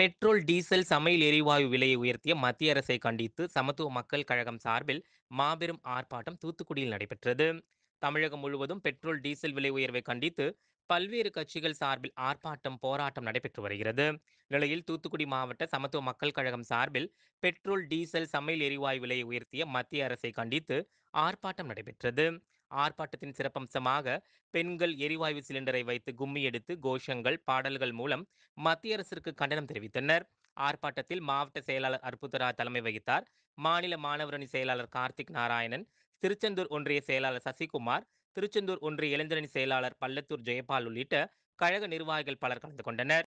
petrol diesel சமையல் எரிவாயு விலையை உயர்த்திய மத்திய அரசை கண்டித்து சமத்துவ மக்கள் கழகம் சார்பில் மாபெரும் ஆர்ப்பாட்டம் தூத்துக்குடியில் நடைபெற்றது தமிழகம் முழுவதும் பெட்ரோல் டீசல் விலை உயர்வை கண்டித்து பல்வேறு கட்சிகள் சார்பில் ஆர்ப்பாட்டம் போராட்டம் நடைபெற்று வருகிறது நிலையில் தூத்துக்குடி மாவட்ட சமத்துவ மக்கள் கழகம் சார்பில் பெட்ரோல் டீசல் சமையல் எரிவாயு விலையை உயர்த்திய மத்திய அரசை கண்டித்து ஆர்ப்பாட்டம் நடைபெற்றது ஆர்ப்பாட்டத்தின் சிறப்பம்சமாக பெண்கள் எரிவாயு சிலிண்டரை வைத்து கும்மி எடுத்து கோஷங்கள் பாடல்கள் மூலம் மத்திய அரசிற்கு கண்டனம் தெரிவித்தனர் ஆர்ப்பாட்டத்தில் மாவட்ட செயலாளர் அற்புதரா தலைமை வகித்தார் மாநில மாணவரணி செயலாளர் கார்த்திக் நாராயணன் திருச்செந்தூர் ஒன்றிய செயலாளர் சசிகுமார் திருச்செந்தூர் ஒன்றிய இளைஞரணி செயலாளர் பல்லத்தூர் ஜெயபால் உள்ளிட்ட கழக நிர்வாகிகள் பலர் கலந்து கொண்டனர்